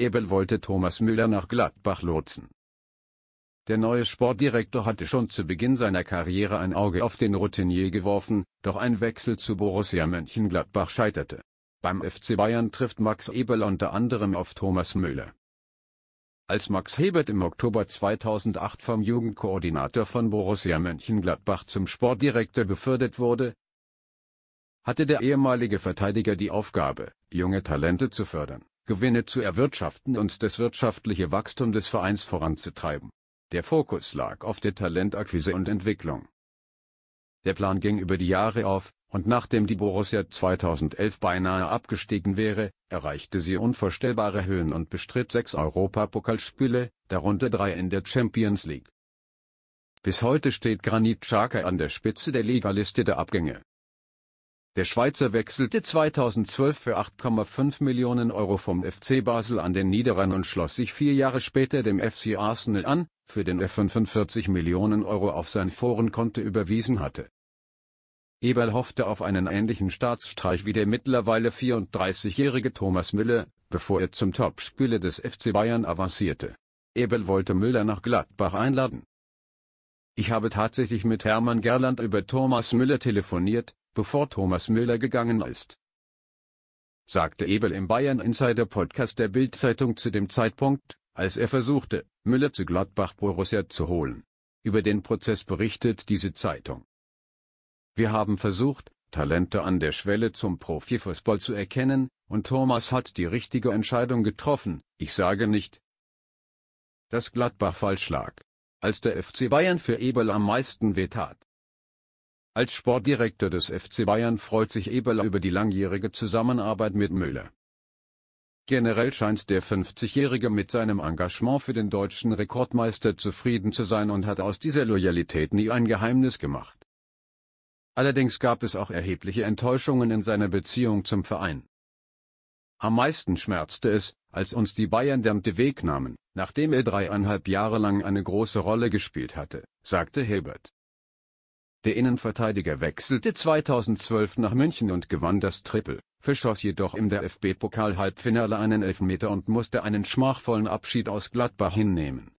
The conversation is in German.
Ebel wollte Thomas Müller nach Gladbach lotsen. Der neue Sportdirektor hatte schon zu Beginn seiner Karriere ein Auge auf den Routinier geworfen, doch ein Wechsel zu Borussia Mönchengladbach scheiterte. Beim FC Bayern trifft Max Ebel unter anderem auf Thomas Müller. Als Max Hebert im Oktober 2008 vom Jugendkoordinator von Borussia Mönchengladbach zum Sportdirektor befördert wurde, hatte der ehemalige Verteidiger die Aufgabe, junge Talente zu fördern. Gewinne zu erwirtschaften und das wirtschaftliche Wachstum des Vereins voranzutreiben. Der Fokus lag auf der Talentakquise und Entwicklung. Der Plan ging über die Jahre auf, und nachdem die Borussia 2011 beinahe abgestiegen wäre, erreichte sie unvorstellbare Höhen und bestritt sechs Europapokalspiele, darunter drei in der Champions League. Bis heute steht Granit Xhaka an der Spitze der Ligaliste der Abgänge. Der Schweizer wechselte 2012 für 8,5 Millionen Euro vom FC Basel an den Niederrhein und schloss sich vier Jahre später dem FC Arsenal an, für den er 45 Millionen Euro auf sein Forenkonto überwiesen hatte. Eberl hoffte auf einen ähnlichen Staatsstreich wie der mittlerweile 34-jährige Thomas Müller, bevor er zum Topspieler des FC Bayern avancierte. Eberl wollte Müller nach Gladbach einladen. Ich habe tatsächlich mit Hermann Gerland über Thomas Müller telefoniert, bevor Thomas Müller gegangen ist. Sagte Ebel im Bayern Insider Podcast der Bild-Zeitung zu dem Zeitpunkt, als er versuchte, Müller zu Gladbach Borussia zu holen. Über den Prozess berichtet diese Zeitung. Wir haben versucht, Talente an der Schwelle zum Profifußball zu erkennen, und Thomas hat die richtige Entscheidung getroffen, ich sage nicht, dass Gladbach falsch lag. Als der FC Bayern für Ebel am meisten wehtat, als Sportdirektor des FC Bayern freut sich Eberl über die langjährige Zusammenarbeit mit Müller. Generell scheint der 50-Jährige mit seinem Engagement für den deutschen Rekordmeister zufrieden zu sein und hat aus dieser Loyalität nie ein Geheimnis gemacht. Allerdings gab es auch erhebliche Enttäuschungen in seiner Beziehung zum Verein. Am meisten schmerzte es, als uns die Bayern den Weg nahmen, nachdem er dreieinhalb Jahre lang eine große Rolle gespielt hatte, sagte Hilbert. Der Innenverteidiger wechselte 2012 nach München und gewann das Triple, verschoss jedoch im DFB-Pokal-Halbfinale einen Elfmeter und musste einen schmachvollen Abschied aus Gladbach hinnehmen